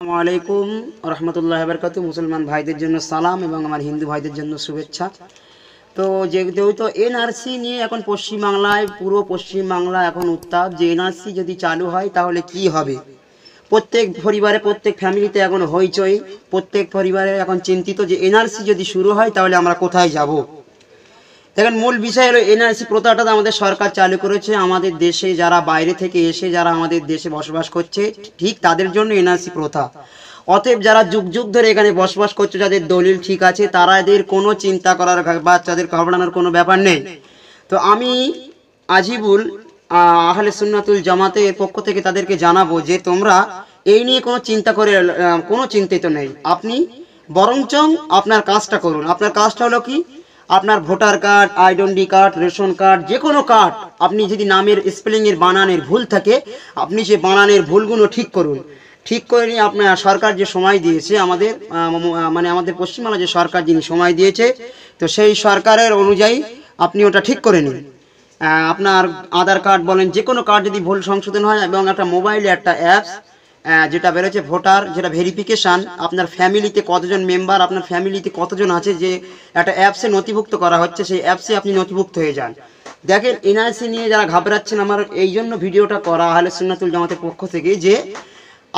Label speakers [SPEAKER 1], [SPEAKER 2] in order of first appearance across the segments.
[SPEAKER 1] আসসালামু আলাইকুম রহমতুল্লাহ বরকাত মুসলমান ভাইদের জন্য সালাম এবং আমার হিন্দু ভাইদের জন্য শুভেচ্ছা তো যেহেতু এনআরসি নিয়ে এখন পশ্চিমবাংলায় পুরো পশ্চিমবাংলা এখন উত্তাপ যে এনআরসি যদি চালু হয় তাহলে কি হবে প্রত্যেক পরিবারে প্রত্যেক ফ্যামিলিতে এখন হইচই প্রত্যেক পরিবারে এখন চিন্তিত যে এনআরসি যদি শুরু হয় তাহলে আমরা কোথায় যাব দেখেন মূল বিষয় হলো এনআরসি প্রথাটা আমাদের সরকার চালু করেছে আমাদের দেশে যারা বাইরে থেকে এসে যারা আমাদের দেশে বসবাস করছে ঠিক তাদের জন্য এনআরসি প্রথা অতএব যারা যুগ যুগ ধরে এখানে বসবাস করছে যাদের দলিল ঠিক আছে তারা এদের কোনো চিন্তা করার বাচ্চাদের তাদের ঘবড়ানোর কোনো ব্যাপার নেই তো আমি আজিবুল আহলে সুন্নাতুল জামাতের পক্ষ থেকে তাদেরকে জানাবো যে তোমরা এই নিয়ে কোনো চিন্তা করে কোনো চিন্তিত নেই আপনি বরঞ্চং আপনার কাজটা করুন আপনার কাজটা হলো কি আপনার voter card identity card ration card যে কোনো কার্ড আপনি যদি নামের স্পেলিংয়ের বানানের ভুল থাকে আপনি সে বানানের ভুলগুলো ঠিক করুন ঠিক করে নিয়ে আপনার সরকার যে সময় দিয়েছে আমাদের মানে আমাদের পশ্চিমবাংলা যে সরকার যিনি সময় দিয়েছে তো সেই সরকারের অনুযায়ী আপনি ওটা ঠিক করে নিন আপনার আধার কার্ড বলেন যে কোনো কার্ড যদি ভুল সংশোধন হয় এবং একটা মোবাইলে একটা অ্যাপস যেটা বেরোচ্ছে ভোটার যেটা ভেরিফিকেশান আপনার ফ্যামিলিতে কতজন মেম্বার আপনার ফ্যামিলিতে কতজন আছে যে একটা অ্যাপসে নথিভুক্ত করা হচ্ছে সেই অ্যাপসে আপনি নথিভুক্ত হয়ে যান দেখেন এনআরসি নিয়ে যারা ঘাবড়াচ্ছেন আমার এই জন্য ভিডিওটা করা হলে সুন্নাতুল জামাতের পক্ষ থেকে যে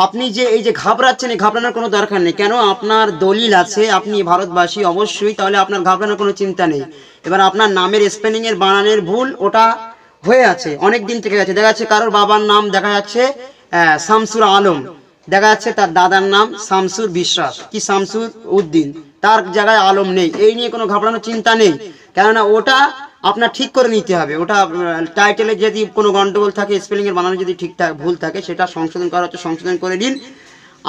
[SPEAKER 1] আপনি যে এই যে ঘাবড়াচ্ছেন এই ঘাবড়ানোর কোনো দরকার নেই কেন আপনার দলিল আছে আপনি ভারতবাসী অবশ্যই তাহলে আপনার ঘাবড়ানোর কোনো চিন্তা নেই এবার আপনার নামের স্পেলিংয়ের বানানের ভুল ওটা হয়ে আছে অনেক দিন থেকে আছে দেখা যাচ্ছে কারোর বাবার নাম দেখা যাচ্ছে শামসুর আলম দেখা যাচ্ছে তার দাদার নাম শামসুর বিশ্বাস কি শামসুর উদ্দিন তার জায়গায় আলম নেই এই নিয়ে কোনো ঘাবড়ানোর চিন্তা নেই কেননা ওটা আপনার ঠিক করে নিতে হবে ওটা টাইটেলে যদি কোনো গন্ডগোল থাকে স্পেলিংয়ের বানানো যদি ঠিকঠাক ভুল থাকে সেটা সংশোধন করা হচ্ছে সংশোধন করে নিন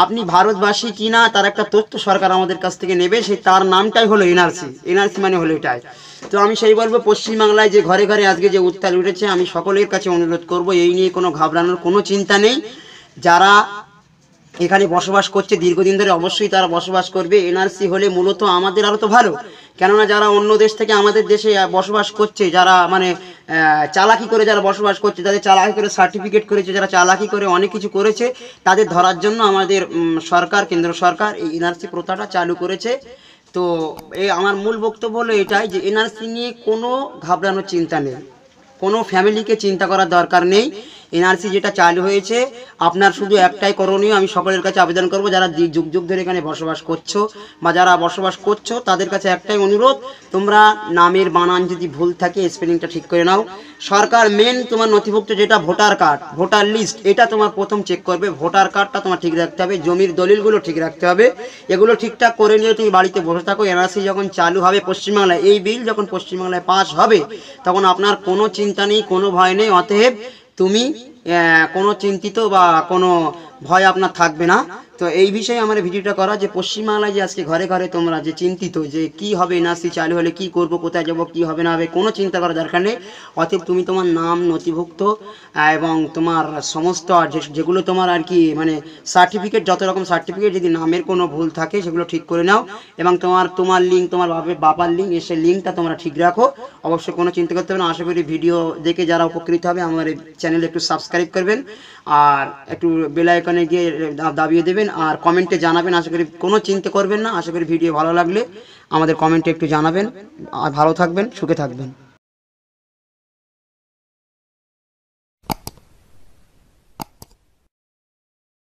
[SPEAKER 1] আপনি ভারতবাসী কি না তার একটা তথ্য সরকার আমাদের কাছ থেকে নেবে সেই তার নামটাই হলো এনআরসি এনআরসি মানে হলো এটাই তো আমি সেই বলবো পশ্চিমবাংলায় যে ঘরে ঘরে আজকে যে উত্তাল উঠেছে আমি সকলের কাছে অনুরোধ করব এই নিয়ে কোনো ঘাবড়ানোর কোনো চিন্তা নেই যারা এখানে বসবাস করছে দীর্ঘদিন ধরে অবশ্যই তারা বসবাস করবে এনআরসি হলে মূলত আমাদের আরও তো ভালো কেননা যারা অন্য দেশ থেকে আমাদের দেশে বসবাস করছে যারা মানে চালাকি করে যারা বসবাস করছে তাদের চালাকি করে সার্টিফিকেট করেছে যারা চালাকি করে অনেক কিছু করেছে তাদের ধরার জন্য আমাদের সরকার কেন্দ্র সরকার এই এনআরসি প্রথাটা চালু করেছে তো এই আমার মূল বক্তব্য হলো এটাই যে এনআরসি নিয়ে কোনো ঘাবড়ানোর চিন্তা নেই কোনো ফ্যামিলিকে চিন্তা করার দরকার নেই এনআরসি যেটা চালু হয়েছে আপনার শুধু একটাই করণীয় আমি সকলের কাছে আবেদন করব যারা যুগ যুগ ধরে এখানে বসবাস করছো বা যারা বসবাস করছো তাদের কাছে একটাই অনুরোধ তোমরা নামের বানান যদি ভুল থাকে স্পেলিংটা ঠিক করে নাও সরকার মেন তোমার নথিভুক্ত যেটা ভোটার কার্ড ভোটার লিস্ট এটা তোমার প্রথম চেক করবে ভোটার কার্ডটা তোমার ঠিক রাখতে হবে জমির দলিলগুলো ঠিক রাখতে হবে এগুলো ঠিকঠাক করে নিয়ে তুমি বাড়িতে বসে থাকো এনআরসি যখন চালু হবে পশ্চিমবাংলায় এই বিল যখন পশ্চিমবাংলায় পাস হবে তখন আপনার কোনো চিন্তা নেই কোনো ভয় নেই অতএব তুমি হ্যাঁ, কোনো চিন্তিত বা কোনো ভয় আপনার থাকবে না তো এই বিষয়ে আমার ভিডিওটা করা যে পশ্চিমবাংলায় যে আজকে ঘরে ঘরে তোমরা যে চিন্তিত যে কি হবে এনআরসি চালু হলে কি করব কোথায় যাব কি হবে না হবে কোনো চিন্তা করার দরকার নেই অতএব তুমি তোমার নাম নথিভুক্ত এবং তোমার সমস্ত যেগুলো তোমার আর কি মানে সার্টিফিকেট যত রকম সার্টিফিকেট যদি নামের কোনো ভুল থাকে সেগুলো ঠিক করে নাও এবং তোমার তোমার লিঙ্ক তোমার বাপের বাবার লিঙ্ক এসে লিঙ্কটা তোমরা ঠিক রাখো অবশ্যই কোনো চিন্তা করতে হবে না আশা করি ভিডিও দেখে যারা উপকৃত হবে আমার চ্যানেলে চ্যানেল একটু সাবস্ক্রাইব সাবস্ক্রাইব করবেন আর একটু বেলাইকনে গিয়ে দাবিয়ে দেবেন আর কমেন্টে জানাবেন আশা করি কোনো চিন্তা করবেন না আশা করি ভিডিও ভালো লাগলে আমাদের কমেন্টে একটু জানাবেন আর ভালো থাকবেন সুখে থাকবেন